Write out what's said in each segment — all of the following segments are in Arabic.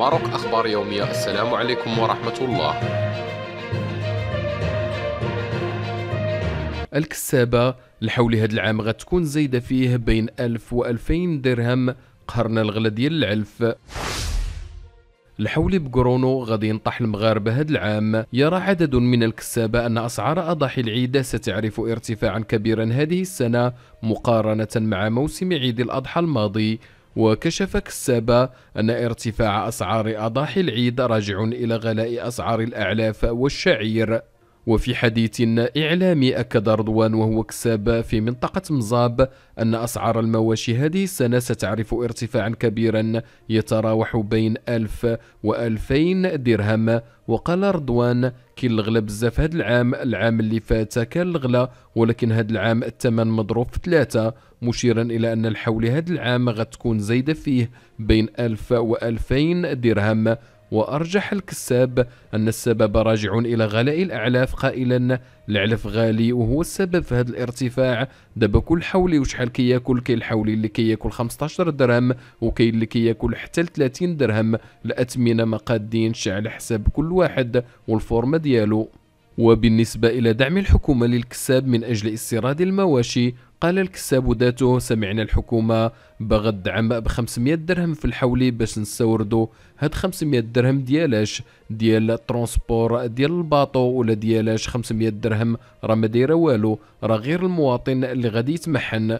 ماروك أخبار يومية السلام عليكم ورحمة الله الكسابة لحول هذا العام غتكون زايدة فيه بين 1000 و 2000 درهم قهرنا الغلا ديال العلف الحولي بكرونو غادي ينطح المغاربة هذا العام يرى عدد من الكسابة أن أسعار أضاحي العيد ستعرف ارتفاعا كبيرا هذه السنة مقارنة مع موسم عيد الأضحى الماضي وكشف كسابة أن ارتفاع أسعار أضاحي العيد راجع إلى غلاء أسعار الأعلاف والشعير وفي حديث إعلامي أكد رضوان وهو كساب في منطقة مزاب أن أسعار المواشي هذه السنة ستعرف ارتفاعا كبيرا يتراوح بين 1000 و2000 درهم وقال رضوان كاين الغلا بزاف هاد العام العام اللي فات كان الغلا ولكن هاد العام الثمن مضروب في ثلاثة مشيرا إلى أن الحول هاد العام غتكون زايدة فيه بين 1000 و2000 درهم وأرجح الكساب أن السبب راجع إلى غلاء الأعلاف قائلا العلف غالي وهو السبب في هذا الارتفاع دابا كل حولي وشحال كياكل كاين الحولي اللي كياكل 15 درهم وكاين اللي كياكل حتى 30 درهم الأثمنة ما قادينش على حساب كل واحد والفورمة ديالو وبالنسبة إلى دعم الحكومة للكساب من أجل استيراد المواشي قال الكساب ذاته سمعنا الحكومة باغا الدعم ب 500 درهم في الحولي باش نستوردو هاد 500 درهم ديالاش ديال ترونسبور ديال الباطو ولا ديالاش 500 درهم راه ما دايره والو راه غير المواطن اللي غادي يتمحن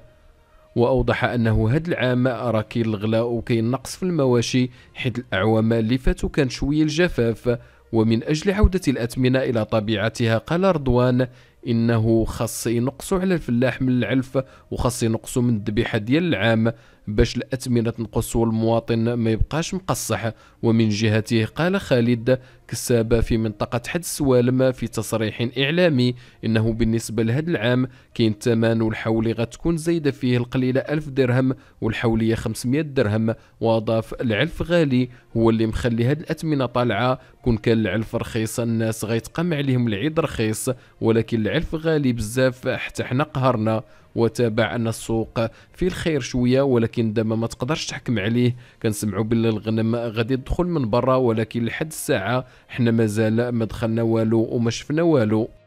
واوضح انه هاد العام راه كاين الغلاء وكاين نقص في المواشي حيت الاعوام اللي فاتوا كان شويه الجفاف ومن اجل عوده الاثمنه الى طبيعتها قال رضوان انه خاص ينقصوا على الفلاح من العلف وخاص ينقصوا من الذبيحه ديال العام باش الأثمنة تنقص والمواطن ما يبقاش مقصح ومن جهته قال خالد كسابة في منطقة حد السوالم في تصريح إعلامي إنه بالنسبة لهذا العام كاين الثمن والحولي غتكون زايدة فيه القليلة ألف درهم والحولية 500 درهم وأضاف العلف غالي هو اللي مخلي هاد الأثمنة طالعة كون كان العلف رخيص الناس غيتقام عليهم العيد رخيص ولكن العلف غالي بزاف حتى حنا قهرنا وتابع ان السوق في الخير شويه ولكن دابا ما تقدرش تحكم عليه كنسمعوا باللي الغنم غادي يدخل من برا ولكن لحد الساعه حنا مازال ما دخلنا والو وما شفنا والو